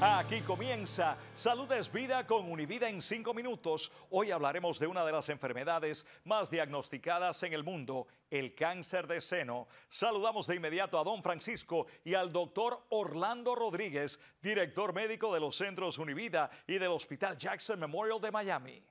Aquí comienza Salud es Vida con Univida en 5 minutos. Hoy hablaremos de una de las enfermedades más diagnosticadas en el mundo, el cáncer de seno. Saludamos de inmediato a don Francisco y al doctor Orlando Rodríguez, director médico de los centros Univida y del Hospital Jackson Memorial de Miami.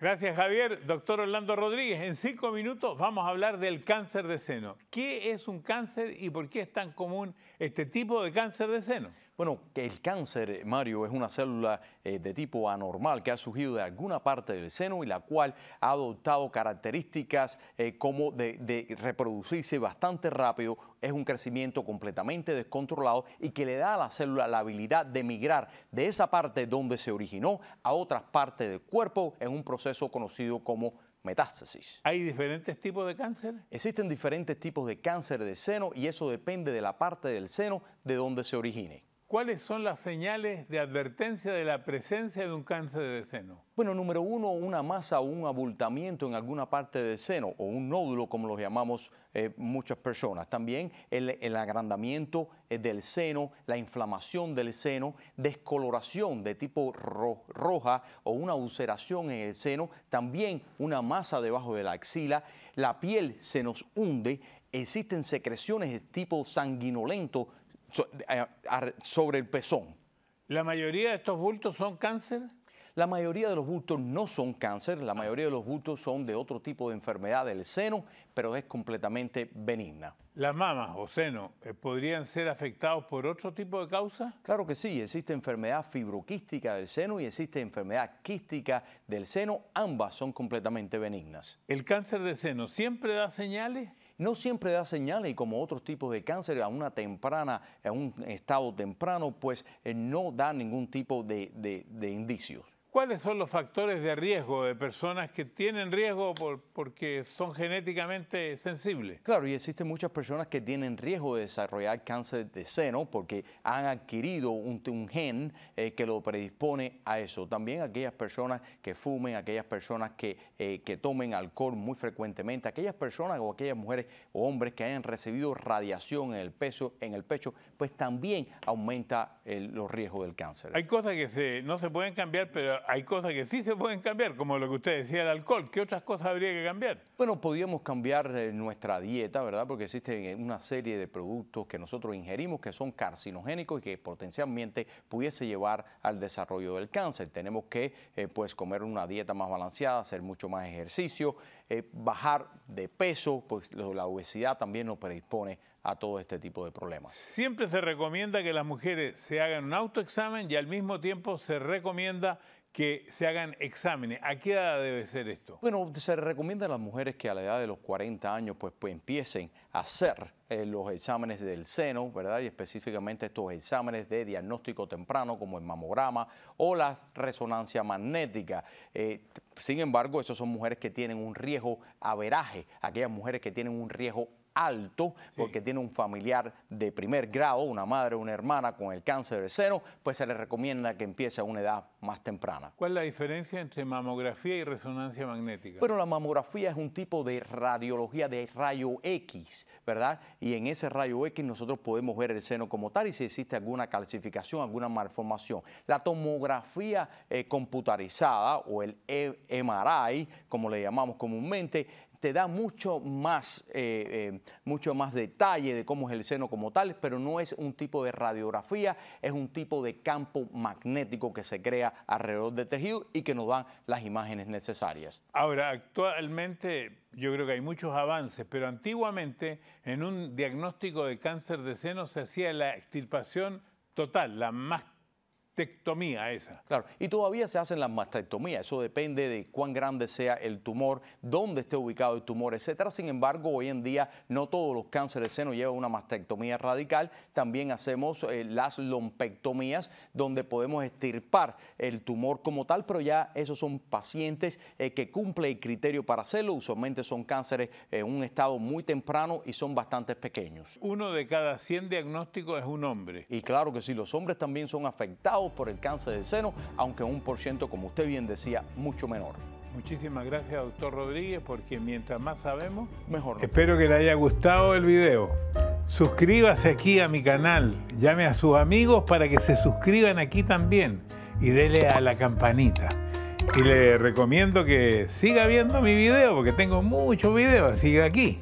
Gracias Javier. Doctor Orlando Rodríguez, en cinco minutos vamos a hablar del cáncer de seno. ¿Qué es un cáncer y por qué es tan común este tipo de cáncer de seno? Bueno, el cáncer, eh, Mario, es una célula eh, de tipo anormal que ha surgido de alguna parte del seno y la cual ha adoptado características eh, como de, de, reproducirse bastante rápido, es un crecimiento completamente descontrolado y que le da a la célula la habilidad de migrar de esa parte donde se originó a otras partes del cuerpo en un proceso conocido como metástasis. ¿Hay diferentes tipos de cáncer? Existen diferentes tipos de cáncer de seno y eso depende de la parte del seno de donde se origine. ¿Cuáles son las señales de advertencia de la presencia de un cáncer de seno? Bueno, número uno, una masa o un abultamiento en alguna parte del seno o un nódulo, como lo llamamos eh, muchas personas. También el, agrandamiento eh, del seno, la inflamación del seno, descoloración de tipo roja o una ulceración en el seno, también una masa debajo de la axila, la piel se nos hunde, existen secreciones de tipo sanguinolento eh, sobre el pezón. ¿La mayoría de estos bultos son cáncer? La mayoría de los bultos no son cáncer, la ah. mayoría de los bultos son de otro tipo de enfermedad del seno, pero es completamente benigna. ¿Las mamas o seno eh, podrían ser afectados por otro tipo de causa? Claro que sí, existe enfermedad fibroquística del seno y existe enfermedad quística del seno, ambas son completamente benignas. ¿El cáncer de seno siempre da señales? no siempre da señales y como otros tipos de cáncer a una temprana, a un estado temprano, pues eh, no da ningún tipo de, de indicios. ¿Cuáles son los factores de riesgo de personas que tienen riesgo por, porque son genéticamente sensibles? Claro, y existen muchas personas que tienen riesgo de desarrollar cáncer de seno porque han adquirido un, gen eh, que lo predispone a eso. También aquellas personas que fumen, aquellas personas eh, que, tomen alcohol muy frecuentemente, aquellas personas o aquellas mujeres o hombres que hayan recibido radiación en el, peso, en el pecho, pues también aumenta los riesgos del cáncer. Hay cosas que no se pueden cambiar, pero hay cosas que sí se pueden cambiar, como lo que usted decía, el alcohol. ¿Qué otras cosas habría que cambiar? Bueno, podríamos cambiar eh, nuestra dieta, ¿verdad? Porque existen eh, una serie de productos que nosotros ingerimos que son carcinogénicos y que potencialmente pudiese llevar al desarrollo del cáncer. Tenemos que, eh, pues, comer una dieta más balanceada, hacer mucho más ejercicio, bajar de peso, pues la obesidad también nos predispone a todo este tipo de problemas. Siempre se recomienda que las mujeres se hagan un autoexamen y al mismo tiempo se recomienda que se hagan exámenes. ¿A qué edad debe ser esto? Bueno, se recomienda a las mujeres que a la edad de los 40 años pues, pues, empiecen a hacer eh, los exámenes del seno, ¿verdad? Y específicamente estos exámenes de diagnóstico temprano como el mamograma o la resonancia magnética. Eh, sin embargo, esas son mujeres que tienen un riesgo averaje, aquellas mujeres que tienen un riesgo alto, porque tiene un familiar de primer grado, una madre, o una hermana con el cáncer de seno, pues se le recomienda que empiece a una edad más temprana. ¿Cuál es la diferencia entre mamografía y resonancia magnética? Bueno, la mamografía es un tipo de radiología de rayo X, ¿verdad? Y en ese rayo X nosotros podemos ver el seno como tal y si existe alguna calcificación, alguna malformación. La tomografía eh, computarizada o el e-, MRI, como le llamamos comúnmente, te da mucho más, eh, eh, mucho más detalle de cómo es el seno como tal, pero no es un tipo de radiografía, es un tipo de campo magnético que se crea alrededor del tejido y que nos dan las imágenes necesarias. Ahora, actualmente yo creo que hay muchos avances, pero antiguamente en un diagnóstico de cáncer de seno se hacía la extirpación total, la más esa. Claro, y todavía se hacen las mastectomías, eso depende de cuán grande sea el tumor, dónde esté ubicado el tumor, etcétera. Sin embargo, hoy en día no todos los cánceres de seno llevan una mastectomía radical, también hacemos eh, las lompectomías donde podemos estirpar el tumor como tal, pero ya esos son pacientes eh, que cumplen el criterio para hacerlo, usualmente son cánceres eh, en un estado muy temprano y son bastante pequeños. Uno de cada 100 diagnósticos es un hombre. Y claro que sí, los hombres también son afectados por el cáncer de seno, aunque un por ciento, como usted bien decía, mucho menor. Muchísimas gracias, doctor Rodríguez, porque mientras más sabemos, mejor. Espero que le haya gustado el video. Suscríbase aquí a mi canal, llame a sus amigos para que se suscriban aquí también y dele a la campanita. Y le recomiendo que siga viendo mi video porque tengo muchos videos, siga aquí.